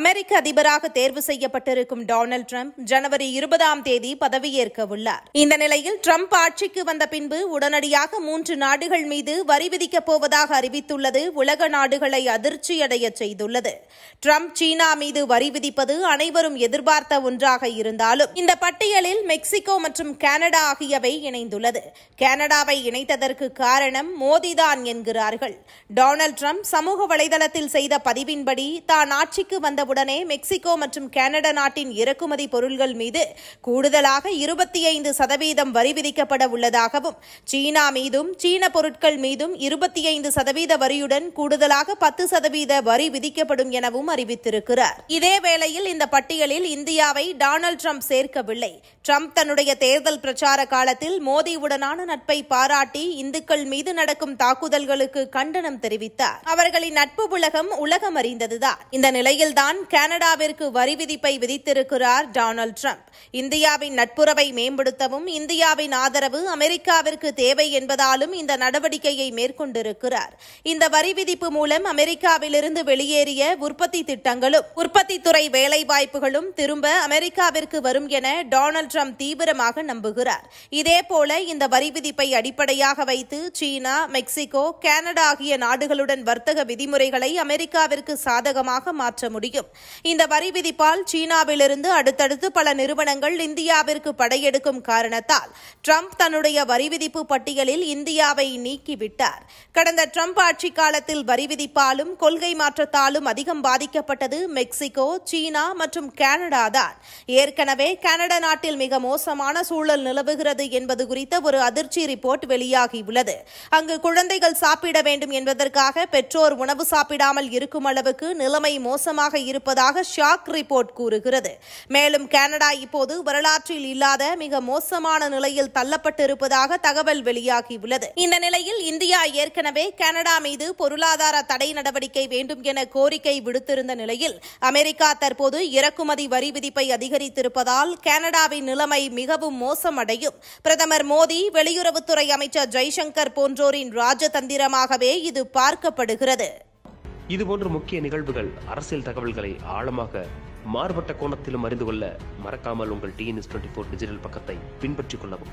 அமெரிக்க அதிபராக தேர்வு செய்யப்பட்டிருக்கும் டொனால்டு டிரம்ப் ஜனவரி இருபதாம் தேதி பதவியேற்க உள்ளார் இந்த நிலையில் டிரம்ப் ஆட்சிக்கு வந்த பின்பு உடனடியாக மூன்று நாடுகள் மீது வரி விதிக்கப் போவதாக அறிவித்துள்ளது உலக நாடுகளை அதிர்ச்சியடைய செய்துள்ளது டிரம்ப் சீனா மீது வரி விதிப்பது அனைவரும் எதிர்பார்த்த ஒன்றாக இருந்தாலும் இந்த பட்டியலில் மெக்சிகோ மற்றும் கனடா ஆகியவை இணைந்துள்ளது கனடாவை இணைத்ததற்கு காரணம் மோதிதான் என்கிறார்கள் டொனால்டு டிரம்ப் சமூக வலைதளத்தில் செய்த பதிவின்படி தான் ஆட்சிக்கு வந்த உடனே மெக்சிகோ மற்றும் கனடா நாட்டின் இறக்குமதி பொருள்கள் மீது கூடுதலாக இருபத்தி ஐந்து சதவீதம் வரி விதிக்கப்பட உள்ளதாகவும் சீனா மீதும் சீன பொருட்கள் மீதும் இருபத்தி ஐந்து சதவீத வரியுடன் கூடுதலாக பத்து சதவீத வரி விதிக்கப்படும் எனவும் அறிவித்திருக்கிறார் இதேவேளையில் இந்த பட்டியலில் இந்தியாவை டொனால்டு ட்ரம்ப் சேர்க்கவில்லை ட்ரம்ப் தன்னுடைய தேர்தல் பிரச்சார காலத்தில் மோடியுடனான நட்பை பாராட்டி இந்துக்கள் மீது நடக்கும் தாக்குதல்களுக்கு கண்டனம் தெரிவித்தார் அவர்களின் நட்பு உலகம் உலகம் அறிந்ததுதான் இந்த நிலையில்தான் தான் கனடாவிற்கு வரி விதிப்பை விதித்திருக்கிறார் டொனால்டு ட்ரம்ப் இந்தியாவின் நட்புறவை மேம்படுத்தவும் இந்தியாவின் ஆதரவு அமெரிக்காவிற்கு தேவை என்பதாலும் இந்த நடவடிக்கையை மேற்கொண்டிருக்கிறார் இந்த வரி விதிப்பு மூலம் அமெரிக்காவிலிருந்து வெளியேறிய உற்பத்தி திட்டங்களும் உற்பத்தித்துறை வேலைவாய்ப்புகளும் திரும்ப அமெரிக்காவிற்கு வரும் என டொனால்டு ட்ரம்ப் தீவிரமாக நம்புகிறார் இதேபோல இந்த வரி விதிப்பை அடிப்படையாக வைத்து சீனா மெக்சிகோ கனடா ஆகிய நாடுகளுடன் வர்த்தக விதிமுறைகளை அமெரிக்காவிற்கு சாதகமாக மாற்ற முடியும் முடியும் இந்த வரி விதிப்பால் சீனாவிலிருந்து அடுத்தடுத்து பல நிறுவனங்கள் இந்தியாவிற்கு படையெடுக்கும் காரணத்தால் ட்ரம்ப் தன்னுடைய வரி விதிப்பு பட்டியலில் இந்தியாவை நீக்கிவிட்டார் கடந்த ட்ரம்ப் ஆட்சி காலத்தில் வரி விதிப்பாலும் கொள்கை மாற்றத்தாலும் அதிகம் பாதிக்கப்பட்டது மெக்சிகோ சீனா மற்றும் கனடாதான் ஏற்கனவே கனடா நாட்டில் மிக மோசமான சூழல் நிலவுகிறது என்பது குறித்த ஒரு அதிர்ச்சி ரிப்போர்ட் வெளியாகியுள்ளது அங்கு குழந்தைகள் சாப்பிட வேண்டும் என்பதற்காக பெற்றோர் உணவு சாப்பிடாமல் இருக்கும் அளவுக்கு நிலைமை மோசமாக இருப்பதாக ஷாக் ரிப்போர்ட் கூறுகிறது மேலும் கனடா இப்போது வரலாற்றில் இல்லாத மிக மோசமான நிலையில் தள்ளப்பட்டிருப்பதாக தகவல் வெளியாகியுள்ளது இந்த நிலையில் இந்தியா ஏற்கனவே கனடா மீது பொருளாதார தடை நடவடிக்கை வேண்டும் என கோரிக்கை விடுத்திருந்த நிலையில் அமெரிக்கா தற்போது இறக்குமதி வரி விதிப்பை அதிகரித்திருப்பதால் கனடாவின் நிலைமை மிகவும் மோசமடையும் பிரதமர் மோடி வெளியுறவுத்துறை அமைச்சர் ஜெய்சங்கர் போன்றோரின் ராஜதந்திரமாகவே இது பார்க்கப்படுகிறது இதுபோன்ற முக்கிய நிகழ்வுகள் அரசியல் தகவல்களை ஆழமாக மாறுபட்ட கோணத்திலும் அறிந்து கொள்ள மறக்காமல் உங்கள் டிஎன்எஸ் டுவெண்ட்டி ஃபோர் டிஜிட்டல் பக்கத்தை பின்பற்றிக் கொள்ளவும்